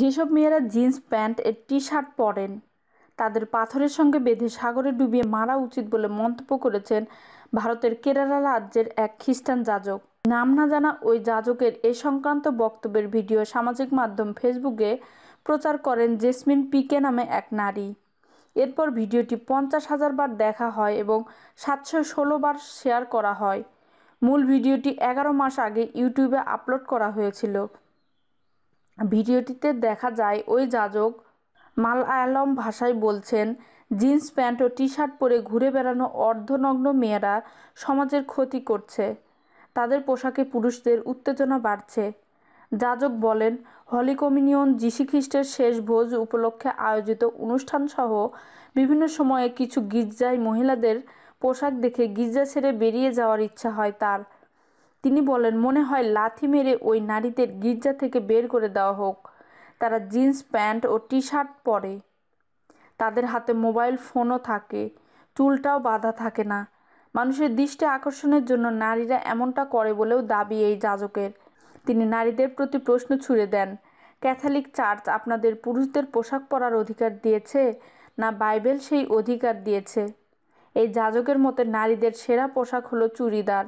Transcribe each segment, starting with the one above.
যেসব মেয়েরা jeans pant এর টি শার্ট পরেন তাদের পাথরের সঙ্গে বেঁধে সাগরে ডুবিয়ে মারা উচিত বলে মন্তব্য করেছেন ভারতের কেরালা রাজ্যের এক খ্রিস্টান যাজক নাম না জানা ওই যাজকের এ সংক্রান্ত বক্তব্যের ভিডিও সামাজিক মাধ্যম ফেসবুকে প্রচার করেন জেসমিন পিকে নামে এক নারী এরপর ভিডিওটি পঞ্চাশ হাজার বার দেখা হয় এবং সাতশো ষোলো বার শেয়ার করা হয় মূল ভিডিওটি এগারো মাস আগে ইউটিউবে আপলোড করা হয়েছিল ভিডিওটিতে দেখা যায় ওই যাজক মালয়ালম ভাষায় বলছেন জিন্স প্যান্ট ও টি শার্ট পরে ঘুরে বেড়ানো অর্ধনগ্ন মেয়েরা সমাজের ক্ষতি করছে তাদের পোশাকে পুরুষদের উত্তেজনা বাড়ছে যাজক বলেন হলি কমিউনিয়ন যীশুখ্রিস্টের শেষ ভোজ উপলক্ষে আয়োজিত অনুষ্ঠানসহ বিভিন্ন সময়ে কিছু গির্জায় মহিলাদের পোশাক দেখে গির্জা ছেড়ে বেরিয়ে যাওয়ার ইচ্ছা হয় তার তিনি বলেন মনে হয় লাথি মেরে ওই নারীদের গির্জা থেকে বের করে দেওয়া হোক তারা জিন্স প্যান্ট ও টি শার্ট পরে তাদের হাতে মোবাইল ফোনও থাকে চুলটাও বাধা থাকে না মানুষের দৃষ্টি আকর্ষণের জন্য নারীরা এমনটা করে বলেও দাবি এই যাজকের তিনি নারীদের প্রতি প্রশ্ন ছুড়ে দেন ক্যাথলিক চার্চ আপনাদের পুরুষদের পোশাক পরার অধিকার দিয়েছে না বাইবেল সেই অধিকার দিয়েছে এই যাজকের মতে নারীদের সেরা পোশাক হলো চুড়িদার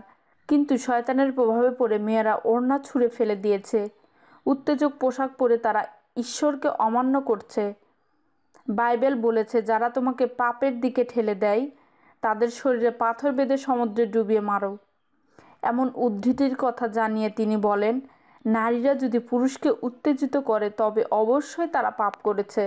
কিন্তু শয়তানের প্রভাবে পড়ে মেয়েরা ওড়না ছুঁড়ে ফেলে দিয়েছে উত্তেজক পোশাক পরে তারা ঈশ্বরকে অমান্য করছে বাইবেল বলেছে যারা তোমাকে পাপের দিকে ঠেলে দেয় তাদের শরীরে পাথর বেঁধে সমুদ্রে ডুবিয়ে মারো এমন উদ্ধৃতির কথা জানিয়ে তিনি বলেন নারীরা যদি পুরুষকে উত্তেজিত করে তবে অবশ্যই তারা পাপ করেছে